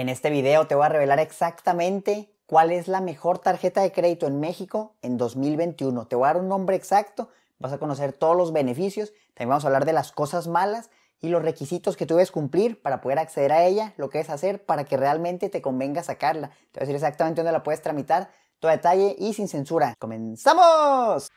En este video te voy a revelar exactamente cuál es la mejor tarjeta de crédito en México en 2021. Te voy a dar un nombre exacto, vas a conocer todos los beneficios, también vamos a hablar de las cosas malas y los requisitos que tú debes cumplir para poder acceder a ella, lo que debes hacer para que realmente te convenga sacarla. Te voy a decir exactamente dónde la puedes tramitar, todo detalle y sin censura. ¡Comenzamos!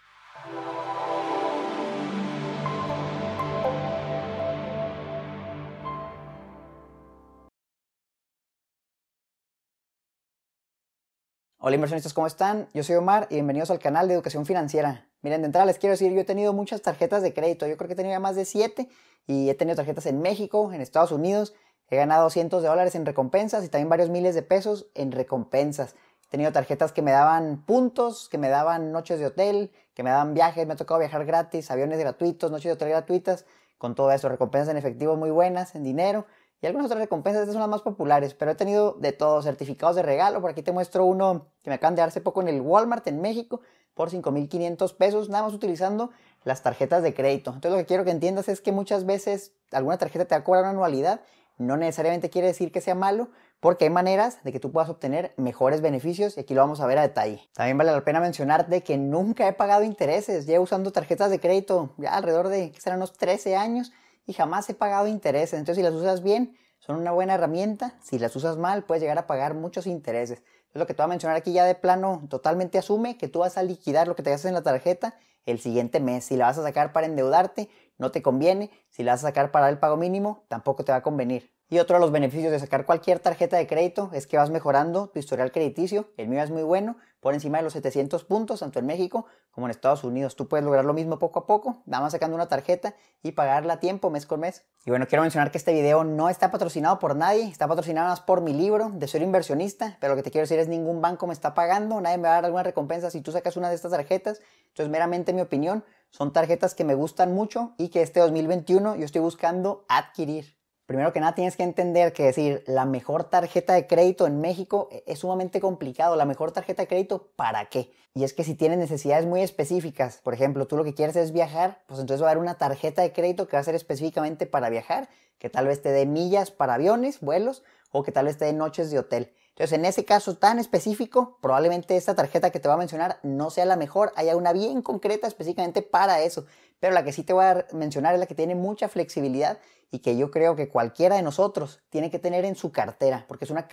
Hola inversionistas, ¿cómo están? Yo soy Omar y bienvenidos al canal de Educación Financiera. Miren, de entrada les quiero decir, yo he tenido muchas tarjetas de crédito, yo creo que he tenido más de 7 y he tenido tarjetas en México, en Estados Unidos, he ganado cientos de dólares en recompensas y también varios miles de pesos en recompensas. He tenido tarjetas que me daban puntos, que me daban noches de hotel, que me daban viajes, me ha tocado viajar gratis, aviones gratuitos, noches de hotel gratuitas, con todo eso, recompensas en efectivo muy buenas, en dinero. Y algunas otras recompensas, estas son las más populares, pero he tenido de todo, certificados de regalo, por aquí te muestro uno que me acaban de dar hace poco en el Walmart en México por 5.500 pesos, nada más utilizando las tarjetas de crédito. Entonces lo que quiero que entiendas es que muchas veces alguna tarjeta te va a cobrar una anualidad, no necesariamente quiere decir que sea malo, porque hay maneras de que tú puedas obtener mejores beneficios y aquí lo vamos a ver a detalle. También vale la pena mencionarte que nunca he pagado intereses, llevo usando tarjetas de crédito ya alrededor de serán unos 13 años y jamás he pagado intereses, entonces si las usas bien son una buena herramienta. Si las usas mal, puedes llegar a pagar muchos intereses. Es lo que te voy a mencionar aquí ya de plano, totalmente asume que tú vas a liquidar lo que te gastas en la tarjeta el siguiente mes. Si la vas a sacar para endeudarte, no te conviene. Si la vas a sacar para el pago mínimo, tampoco te va a convenir. Y otro de los beneficios de sacar cualquier tarjeta de crédito es que vas mejorando tu historial crediticio. El mío es muy bueno, por encima de los 700 puntos, tanto en México como en Estados Unidos. Tú puedes lograr lo mismo poco a poco, nada más sacando una tarjeta y pagarla a tiempo, mes con mes. Y bueno, quiero mencionar que este video no está patrocinado por nadie, está patrocinado más por mi libro de ser inversionista, pero lo que te quiero decir es ningún banco me está pagando, nadie me va a dar alguna recompensa si tú sacas una de estas tarjetas. Entonces, meramente mi opinión, son tarjetas que me gustan mucho y que este 2021 yo estoy buscando adquirir primero que nada tienes que entender que decir la mejor tarjeta de crédito en México eh, es sumamente complicado. La mejor tarjeta de crédito, ¿para qué? Y es que si tienes necesidades muy específicas, por ejemplo, tú lo que quieres es viajar, pues entonces va a haber una tarjeta de crédito que va a ser específicamente para viajar, que tal vez te dé millas para aviones, vuelos, o que tal vez te dé noches de hotel. Entonces, en ese caso tan específico, probablemente esta tarjeta que te va a mencionar no sea la mejor, haya una bien concreta específicamente para eso. Pero la que sí te voy a mencionar es la que tiene mucha flexibilidad y que yo creo que cualquiera de nosotros tiene que tener en su cartera, porque es una,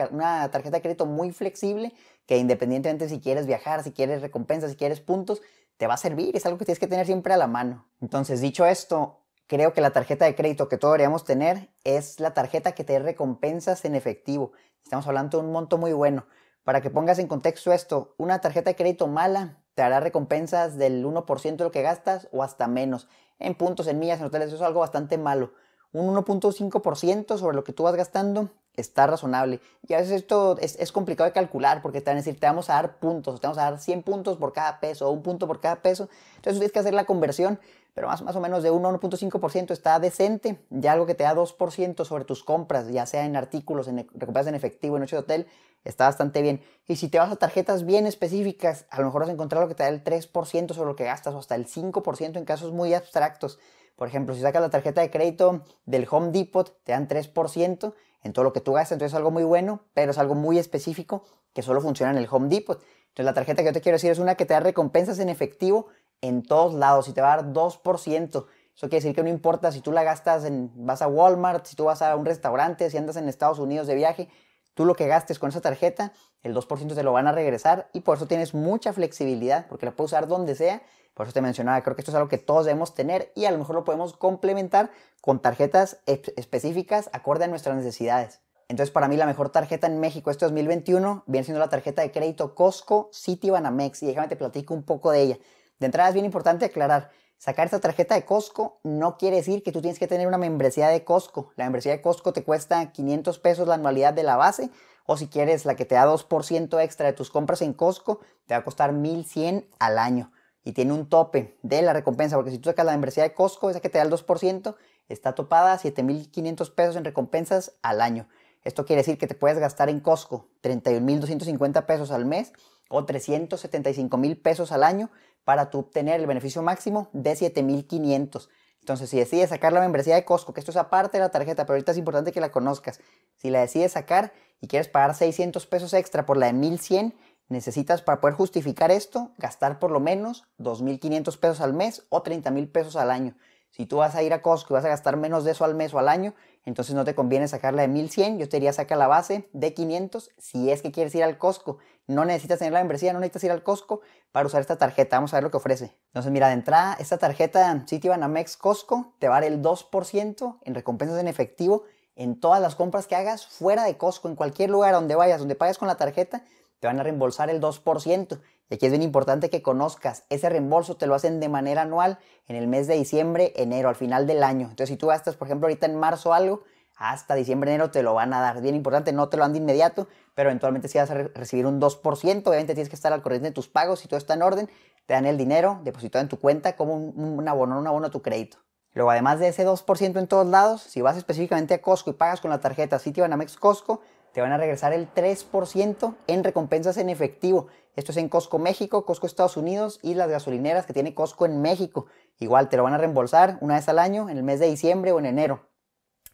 tarjeta de crédito muy flexible que independientemente si quieres viajar, si quieres recompensas, si quieres puntos, te va a servir, es algo que tienes que tener siempre a la mano. Entonces, dicho esto, creo que la tarjeta de crédito que todos deberíamos tener es la tarjeta que te recompensas en efectivo. Estamos hablando de un monto muy bueno. Para que pongas en contexto esto, una tarjeta de crédito mala te hará recompensas del 1% de lo que gastas o hasta menos. En puntos, en millas, en hoteles, eso es algo bastante malo. Un 1.5% sobre lo que tú vas gastando está razonable. Y a veces esto es, complicado de calcular porque te van a decir, te vamos a dar puntos, te vamos a dar 100 puntos por cada peso o un punto por cada peso. Entonces tienes que hacer la conversión pero más, más o menos de un 1.5% está decente. Ya algo que te da 2% sobre tus compras, ya sea en artículos, en e, recuperas en efectivo, en noche de hotel, está bastante bien. Y si te vas a tarjetas bien específicas, a lo mejor vas a encontrar lo que te da el 3% sobre lo que gastas o hasta el 5% en casos muy abstractos. Por ejemplo, si sacas la tarjeta de crédito del Home Depot, te dan 3% en todo lo que tú gastas. Entonces es algo muy bueno, pero es algo muy específico que solo funciona en el Home Depot. Entonces la tarjeta que yo te quiero decir es una que te da recompensas en efectivo en todos lados y te va a dar 2%. Eso quiere decir que no importa si tú la gastas en, vas a Walmart, si tú vas a un restaurante, si andas en Estados Unidos de viaje, tú lo que gastes con esa tarjeta, el 2% te lo van a regresar y por eso tienes mucha flexibilidad, porque la puedes usar donde sea. Por eso te mencionaba, creo que esto es algo que todos debemos tener y a lo mejor lo podemos complementar con tarjetas específicas acorde a nuestras necesidades. Entonces, para mí la mejor tarjeta en México este 2021 viene siendo la tarjeta de crédito Costco Banamex y déjame te platico un poco de ella. De entrada es bien importante aclarar, sacar esta tarjeta de Costco no quiere decir que tú tienes que tener una membresía de Costco. La membresía de Costco te cuesta 500 pesos la anualidad de la base o si quieres la que te da 2% extra de tus compras en Costco, te va a costar 1100 al año. Y tiene un tope de la recompensa, porque si tú sacas la membresía de Costco, esa que te da el 2%, está topada a 7500 pesos en recompensas al año. Esto quiere decir que te puedes gastar en Costco 31.250 pesos al mes o 375 mil pesos al año para tu obtener el beneficio máximo de 7.500. Entonces, si decides sacar la membresía de Costco, que esto es aparte de la tarjeta, pero ahorita es importante que la conozcas, si la decides sacar y quieres pagar 600 pesos extra por la de 1.100, necesitas para poder justificar esto gastar por lo menos 2.500 pesos al mes o 30 mil pesos al año. Si tú vas a ir a Costco y vas a gastar menos de eso al mes o al año, entonces no te conviene sacarla de 1100. Yo te diría saca la base de 500 si es que quieres ir al Costco. No necesitas tener la membresía, no necesitas ir al Costco para usar esta tarjeta. Vamos a ver lo que ofrece. Entonces, mira, de entrada, esta tarjeta Citibanamex Costco te va a dar el 2% en recompensas en efectivo en todas las compras que hagas fuera de Costco, en cualquier lugar donde vayas, donde pagues con la tarjeta, te van a reembolsar el 2%. Y aquí es bien importante que conozcas, ese reembolso te lo hacen de manera anual en el mes de diciembre, enero, al final del año. Entonces, si tú gastas, por ejemplo, ahorita en marzo algo, hasta diciembre, enero te lo van a dar. Es bien importante, no te lo dan de inmediato, pero eventualmente si vas a recibir un 2%, obviamente tienes que estar al corriente de tus pagos, y todo está en orden, te dan el dinero depositado en tu cuenta como un, abono, un abono a tu crédito. Luego, además de ese 2% en todos lados, si vas específicamente a Costco y pagas con la tarjeta Citibanamex Costco, te van a regresar el 3% en recompensas en efectivo. Esto es en Costco México, Costco Estados Unidos y las gasolineras que tiene Costco en México. Igual te lo van a reembolsar una vez al año, en el mes de diciembre o en enero,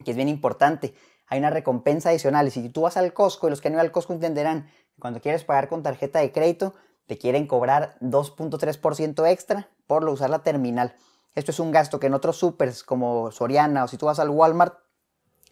que es bien importante. Hay una recompensa adicional. Y si tú vas al Costco, y los que han ido al Costco entenderán, cuando quieres pagar con tarjeta de crédito, te quieren cobrar 2.3% extra por lo usar la terminal. Esto es un gasto que en otros supers como Soriana o si tú vas al Walmart,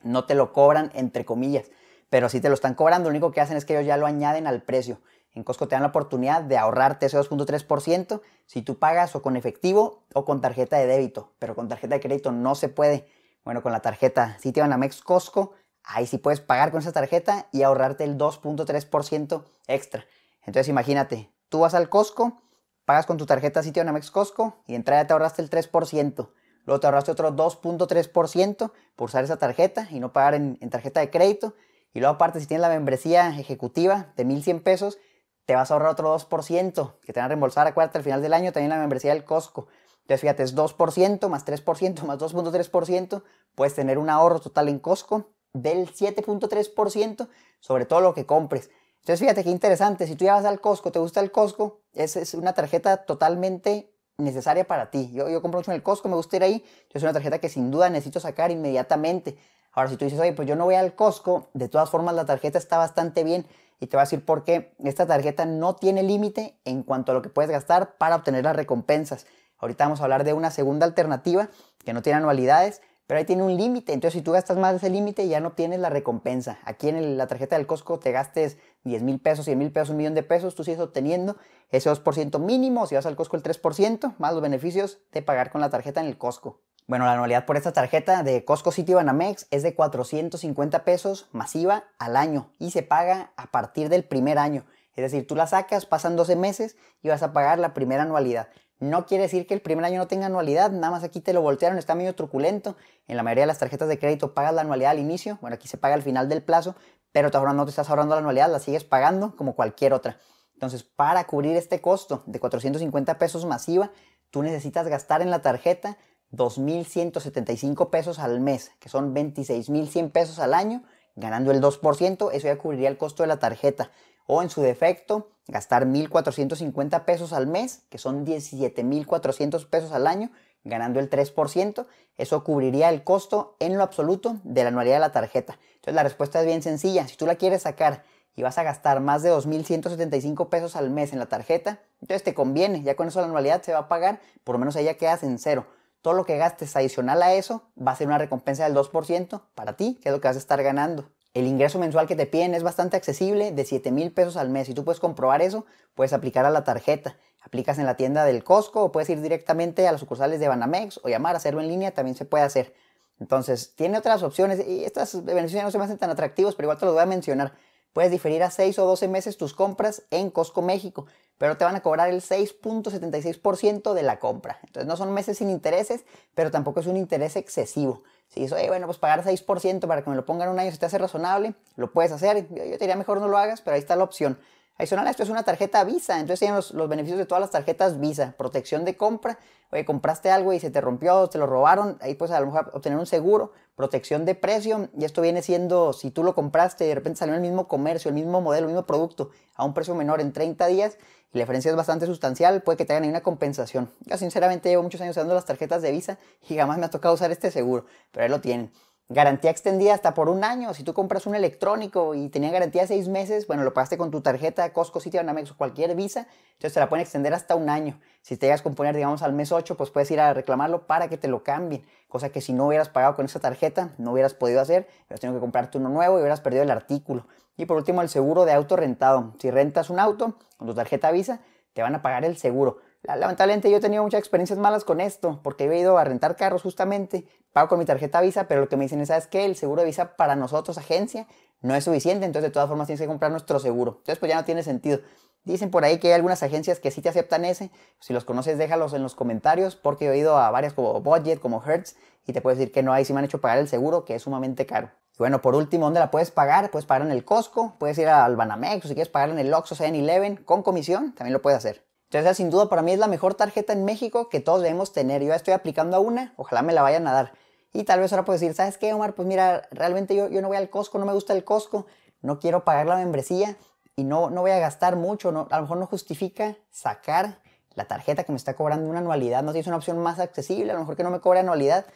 no te lo cobran entre comillas pero si te lo están cobrando, lo único que hacen es que ellos ya lo añaden al precio. En Costco te dan la oportunidad de ahorrarte ese 2.3% si tú pagas o con efectivo o con tarjeta de débito, pero con tarjeta de crédito no se puede. Bueno, con la tarjeta si te Costco, ahí sí puedes pagar con esa tarjeta y ahorrarte el 2.3% extra. Entonces imagínate, tú vas al Costco, pagas con tu tarjeta Sitio Banamex Costco y de entrada te ahorraste el 3%. Luego te ahorraste otro 2.3% por usar esa tarjeta y no pagar en tarjeta de crédito. Y luego aparte, si tienes la membresía ejecutiva de 1.100 pesos, te vas a ahorrar otro 2% que te van a reembolsar, acuérdate, al final del año también la membresía del Costco. Entonces, fíjate, es 2% más 3% más 2.3%, puedes tener un ahorro total en Costco del 7.3% sobre todo lo que compres. Entonces, fíjate qué interesante, si tú ya vas al Costco, te gusta el Costco, es, es una tarjeta totalmente necesaria para ti. Yo, yo compro mucho en el Costco, me gusta ir ahí, es una tarjeta que sin duda necesito sacar inmediatamente. Ahora, si tú dices, oye, pues yo no voy al Costco, de todas formas la tarjeta está bastante bien y te voy a decir por qué esta tarjeta no tiene límite en cuanto a lo que puedes gastar para obtener las recompensas. Ahorita vamos a hablar de una segunda alternativa que no tiene anualidades, pero ahí tiene un límite. Entonces, si tú gastas más de ese límite, ya no tienes la recompensa. Aquí en la tarjeta del Costco te gastes 10 mil pesos, 100 mil pesos, un millón de pesos, tú sigues obteniendo ese 2% mínimo. Si vas al Costco, el 3%, más los beneficios de pagar con la tarjeta en el Costco. Bueno, la anualidad por esta tarjeta de Costco City Banamex es de 450 pesos masiva al año y se paga a partir del primer año. Es decir, tú la sacas, pasan 12 meses y vas a pagar la primera anualidad. No quiere decir que el primer año no tenga anualidad, nada más aquí te lo voltearon, está medio truculento. En la mayoría de las tarjetas de crédito pagas la anualidad al inicio, bueno, aquí se paga al final del plazo, pero no te estás ahorrando la anualidad, la sigues pagando como cualquier otra. Entonces, para cubrir este costo de 450 pesos masiva, tú necesitas gastar en la tarjeta 2.175 pesos al mes, que son 26.100 pesos al año, ganando el 2%, eso ya cubriría el costo de la tarjeta. O en su defecto, gastar 1.450 pesos al mes, que son 17.400 pesos al año, ganando el 3%, eso cubriría el costo en lo absoluto de la anualidad de la tarjeta. Entonces la respuesta es bien sencilla, si tú la quieres sacar y vas a gastar más de 2.175 pesos al mes en la tarjeta, entonces te conviene, ya con eso la anualidad se va a pagar, por lo menos ahí ya quedas en cero. Todo lo que gastes adicional a eso va a ser una recompensa del 2% para ti, que es lo que vas a estar ganando. El ingreso mensual que te piden es bastante accesible, de 7 mil pesos al mes. Si tú puedes comprobar eso, puedes aplicar a la tarjeta. Aplicas en la tienda del Costco o puedes ir directamente a las sucursales de Banamex o llamar, a hacerlo en línea, también se puede hacer. Entonces, tiene otras opciones y estas beneficios no se me hacen tan atractivos, pero igual te los voy a mencionar. Puedes diferir a 6 o 12 meses tus compras en Costco México pero te van a cobrar el 6.76% de la compra. Entonces no son meses sin intereses, pero tampoco es un interés excesivo. Si eso, bueno, pues pagar 6% para que me lo pongan un año si te hace razonable, lo puedes hacer. Yo, te diría mejor no lo hagas, pero ahí está la opción. Adicional esto es una tarjeta Visa, entonces tienen los, beneficios de todas las tarjetas Visa, protección de compra, oye, compraste algo y se te rompió, te lo robaron, ahí pues a lo mejor obtener un seguro, protección de precio, y esto viene siendo, si tú lo compraste y de repente salió el mismo comercio, el mismo modelo, el mismo producto, a un precio menor en 30 días, la diferencia es bastante sustancial, puede que te hagan una compensación. Yo sinceramente llevo muchos años usando las tarjetas de Visa y jamás me ha tocado usar este seguro, pero ahí lo tienen. Garantía extendida hasta por un año. Si tú compras un electrónico y tenía garantía de seis meses, bueno, lo pagaste con tu tarjeta Costco, Citibanamex o cualquier Visa, entonces te la pueden extender hasta un año. Si te llegas a componer, digamos, al mes 8, pues puedes ir a reclamarlo para que te lo cambien. Cosa que si no hubieras pagado con esa tarjeta, no hubieras podido hacer, pero tenido que comprarte uno nuevo y hubieras perdido el artículo. Y por último, el seguro de auto rentado. Si rentas un auto con tu tarjeta Visa, te van a pagar el seguro. Lamentablemente yo he tenido muchas experiencias malas con esto, porque he ido a rentar carros justamente, pago con mi tarjeta Visa, pero lo que me dicen es, ¿sabes qué? El seguro de Visa para nosotros, agencia, no es suficiente, entonces de todas formas tienes que comprar nuestro seguro. Entonces pues ya no tiene sentido. Dicen por ahí que hay algunas agencias que sí te aceptan ese. Si los conoces, déjalos en los comentarios, porque he oído a varias como Budget, como Hertz, y te puedo decir que no hay, si me han hecho pagar el seguro, que es sumamente caro. Y bueno, por último, ¿dónde la puedes pagar? Puedes pagar en el Costco, puedes ir al Banamex, o si quieres pagar en el Oxxo 7-Eleven, con comisión, también lo puedes hacer. Entonces, sin duda, para mí es la mejor tarjeta en México que todos debemos tener. Yo ya estoy aplicando a una, ojalá me la vayan a dar. Y tal vez ahora puedes decir, ¿sabes qué, Omar? Pues mira, realmente yo, yo no voy al Costco, no me gusta el Costco, no quiero pagar la membresía, y no, no voy a gastar mucho, no, a lo mejor no justifica sacar la tarjeta que me está cobrando una anualidad, no sé si es una opción más accesible, a lo mejor que no me cobre anualidad.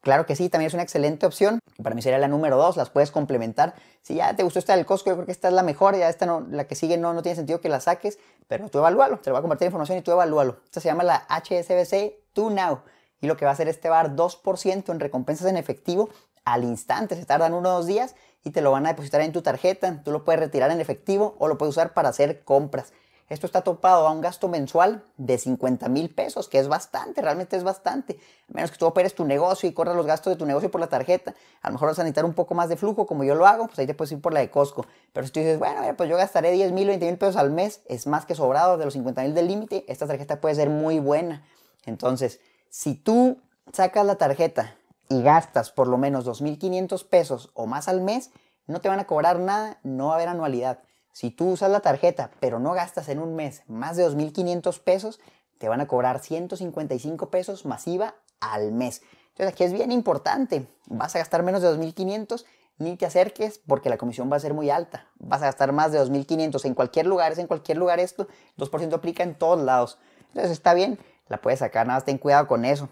Claro que sí, también es una excelente opción. Para mí sería la número dos, las puedes complementar. Si ya te gustó esta del Costco, yo creo que esta es la mejor, ya esta no, la que sigue no, no tiene sentido que la saques, pero tú evalúalo, te lo va a compartir información y tú evalúalo. Esta se llama la HSBC To Now y lo que va a hacer es te va a dar 2% en recompensas en efectivo al instante, se tardan unos dos días y te lo van a depositar en tu tarjeta. Tú lo puedes retirar en efectivo o lo puedes usar para hacer compras. Esto está topado a un gasto mensual de 50 mil pesos, que es bastante, realmente es bastante. A menos que tú operes tu negocio y corras los gastos de tu negocio por la tarjeta, a lo mejor vas a necesitar un poco más de flujo, como yo lo hago, pues ahí te puedes ir por la de Costco. Pero si tú dices, bueno, pues yo gastaré 10 mil, 20 mil pesos al mes, es más que sobrado de los 50 mil del límite, esta tarjeta puede ser muy buena. Entonces, si tú sacas la tarjeta y gastas por lo menos 2.500 pesos o más al mes, no te van a cobrar nada, no va a haber anualidad. Si tú usas la tarjeta pero no gastas en un mes más de 2.500 pesos, te van a cobrar 155 pesos masiva al mes. Entonces aquí es bien importante, vas a gastar menos de 2.500, ni te acerques porque la comisión va a ser muy alta, vas a gastar más de 2.500 en cualquier lugar, es en cualquier lugar esto, 2% aplica en todos lados. Entonces está bien, la puedes sacar, nada más ten cuidado con eso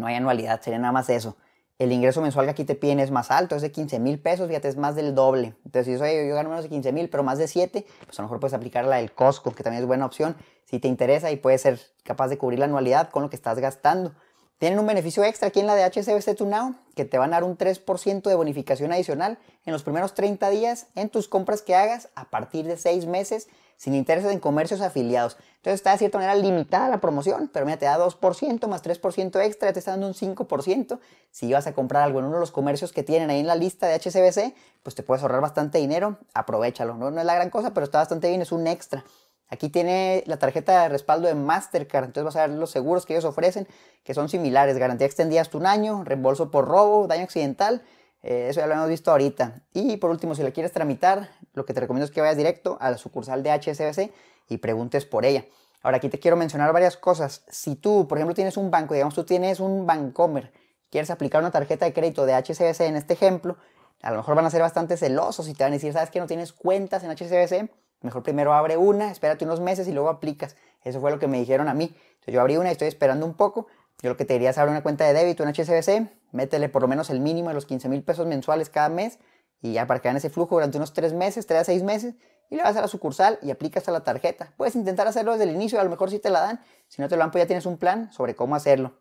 no hay anualidad, sería nada más eso. El ingreso mensual que aquí te piden es más alto, es de 15 mil pesos, fíjate, es más del doble. Entonces, si yo, gano menos de 15 mil, pero más de 7, pues a lo mejor puedes aplicar la del Costco, que también es buena opción, si te interesa y puedes ser capaz de cubrir la anualidad con lo que estás gastando. Tienen un beneficio extra aquí en la de HSBC To que te van a dar un 3% de bonificación adicional en los primeros 30 días en tus compras que hagas a partir de 6 meses sin intereses en comercios afiliados. Entonces está de cierta manera limitada la promoción, pero mira, te da 2% más 3% extra, te está dando un 5%. Si vas a comprar algo en uno de los comercios que tienen ahí en la lista de HCBC, pues te puedes ahorrar bastante dinero, aprovechalo. No, no es la gran cosa, pero está bastante bien, es un extra. Aquí tiene la tarjeta de respaldo de Mastercard, entonces vas a ver los seguros que ellos ofrecen, que son similares, garantía extendida hasta un año, reembolso por robo, daño accidental eh, eso ya lo hemos visto ahorita. Y por último, si la quieres tramitar, lo que te recomiendo es que vayas directo a la sucursal de HSBC y preguntes por ella. Ahora aquí te quiero mencionar varias cosas. Si tú, por ejemplo, tienes un banco, digamos tú tienes un Bancomer, quieres aplicar una tarjeta de crédito de HSBC en este ejemplo, a lo mejor van a ser bastante celosos y te van a decir, ¿sabes que no tienes cuentas en HSBC? Mejor primero abre una, espérate unos meses y luego aplicas. Eso fue lo que me dijeron a mí. Entonces yo abrí una y estoy esperando un poco yo lo que te diría es abrir una cuenta de débito en HSBC, métele por lo menos el mínimo de los 15 mil pesos mensuales cada mes y ya para que ese flujo durante unos 3 meses, 3 a 6 meses, y le vas a la sucursal y aplicas a la tarjeta. Puedes intentar hacerlo desde el inicio, a lo mejor si te la dan, si no te lo dan, pues ya tienes un plan sobre cómo hacerlo.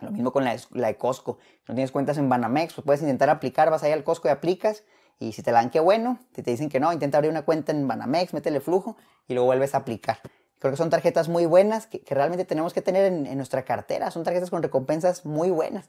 Lo mismo con la de, Costco. no tienes cuentas en Banamex, pues puedes intentar aplicar, vas ahí al Costco y aplicas. Y si te la dan, qué bueno. te dicen que no, intenta abrir una cuenta en Banamex, métele flujo y luego vuelves a aplicar. Creo que son tarjetas muy buenas que, realmente tenemos que tener en, nuestra cartera. Son tarjetas con recompensas muy buenas.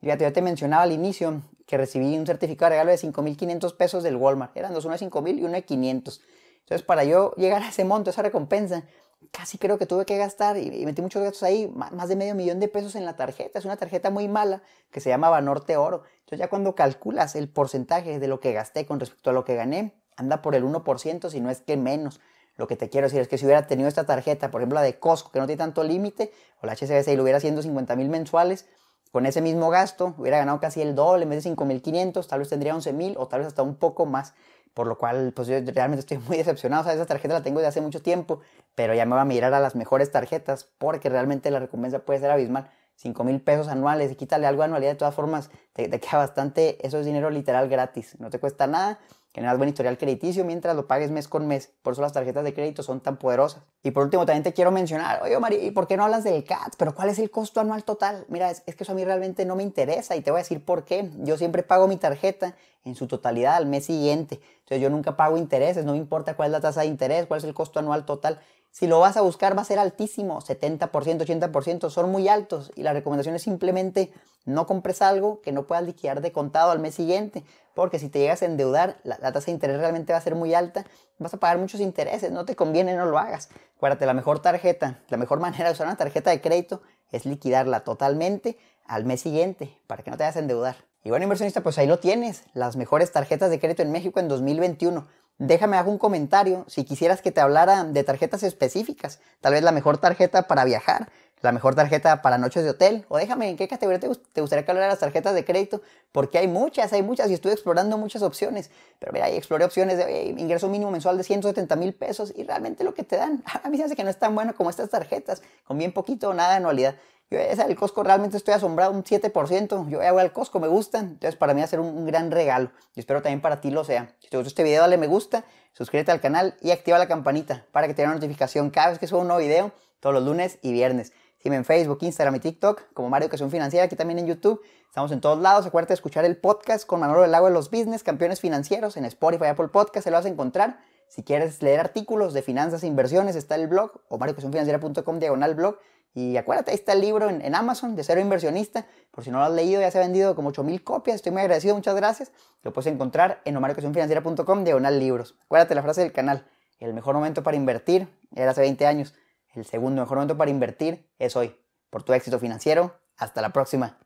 Fíjate, yo te mencionaba al inicio que recibí un certificado de regalo de 5.500 pesos del Walmart. Eran dos, uno de 5.000 y uno de 500. Entonces, para yo llegar a ese monto, esa recompensa, casi creo que tuve que gastar y, metí muchos gastos ahí, más, de medio millón de pesos en la tarjeta. Es una tarjeta muy mala que se llamaba Norte Oro. Entonces ya cuando calculas el porcentaje de lo que gasté con respecto a lo que gané, anda por el 1%, si no es que menos. Lo que te quiero decir es que si hubiera tenido esta tarjeta, por ejemplo la de Costco, que no tiene tanto límite, o la HSBC y lo hubiera haciendo 50 mil mensuales, con ese mismo gasto hubiera ganado casi el doble, en vez de 5.500, tal vez tendría 11.000 o tal vez hasta un poco más. Por lo cual, pues yo realmente estoy muy decepcionado. O sea, esa tarjeta la tengo desde hace mucho tiempo, pero ya me va a mirar a las mejores tarjetas porque realmente la recompensa puede ser abismal. 5 mil pesos anuales y quítale algo de anualidad, de todas formas, te, queda bastante, eso es dinero literal gratis, no te cuesta nada, generas buen historial crediticio mientras lo pagues mes con mes, por eso las tarjetas de crédito son tan poderosas. Y por último, también te quiero mencionar, oye Mari, ¿y por qué no hablas del CAT? Pero ¿cuál es el costo anual total? Mira, es, es que eso a mí realmente no me interesa y te voy a decir por qué. Yo siempre pago mi tarjeta en su totalidad al mes siguiente, entonces yo nunca pago intereses, no me importa cuál es la tasa de interés, cuál es el costo anual total. Si lo vas a buscar va a ser altísimo, 70%, 80%, son muy altos y la recomendación es simplemente no compres algo que no puedas liquidar de contado al mes siguiente, porque si te llegas a endeudar, la, tasa de interés realmente va a ser muy alta, vas a pagar muchos intereses, no te conviene, no lo hagas. Acuérdate, la mejor tarjeta, la mejor manera de usar una tarjeta de crédito es liquidarla totalmente al mes siguiente para que no te hagas endeudar. Y bueno, inversionista, pues ahí lo tienes, las mejores tarjetas de crédito en México en 2021. Déjame algún un comentario si quisieras que te hablara de tarjetas específicas, tal vez la mejor tarjeta para viajar, la mejor tarjeta para noches de hotel, o déjame en qué categoría te, gustaría que hablara las tarjetas de crédito, porque hay muchas, hay muchas, y estuve explorando muchas opciones, pero mira, ahí exploré opciones de ingreso mínimo mensual de 170 mil pesos, y realmente lo que te dan, a mí se hace que no es tan bueno como estas tarjetas, con bien poquito o nada de anualidad. Yo esa el Costco realmente estoy asombrado, un 7%. Yo hago al Costco, me gustan. Entonces para mí va a ser un, gran regalo. Y espero también para ti lo sea. Si te gustó este video, dale me gusta, suscríbete al canal y activa la campanita para que te una notificación cada vez que subo un nuevo video, todos los lunes y viernes. Sígueme en Facebook, Instagram y TikTok como Mario un Financiera, aquí también en YouTube. Estamos en todos lados. Acuérdate de escuchar el podcast con Manolo del Lago de los Business, Campeones Financieros, en Spotify, Apple Podcast, se lo vas a encontrar. Si quieres leer artículos de finanzas e inversiones, está el blog o diagonal blog. Y acuérdate, ahí está el libro en, Amazon de Cero Inversionista. Por si no lo has leído, ya se ha vendido como 8.000 copias. Estoy muy agradecido, muchas gracias. Lo puedes encontrar en marioeducacionfinanciera.com diagonal libros. Acuérdate la frase del canal. El mejor momento para invertir era hace 20 años. El segundo mejor momento para invertir es hoy. Por tu éxito financiero. Hasta la próxima.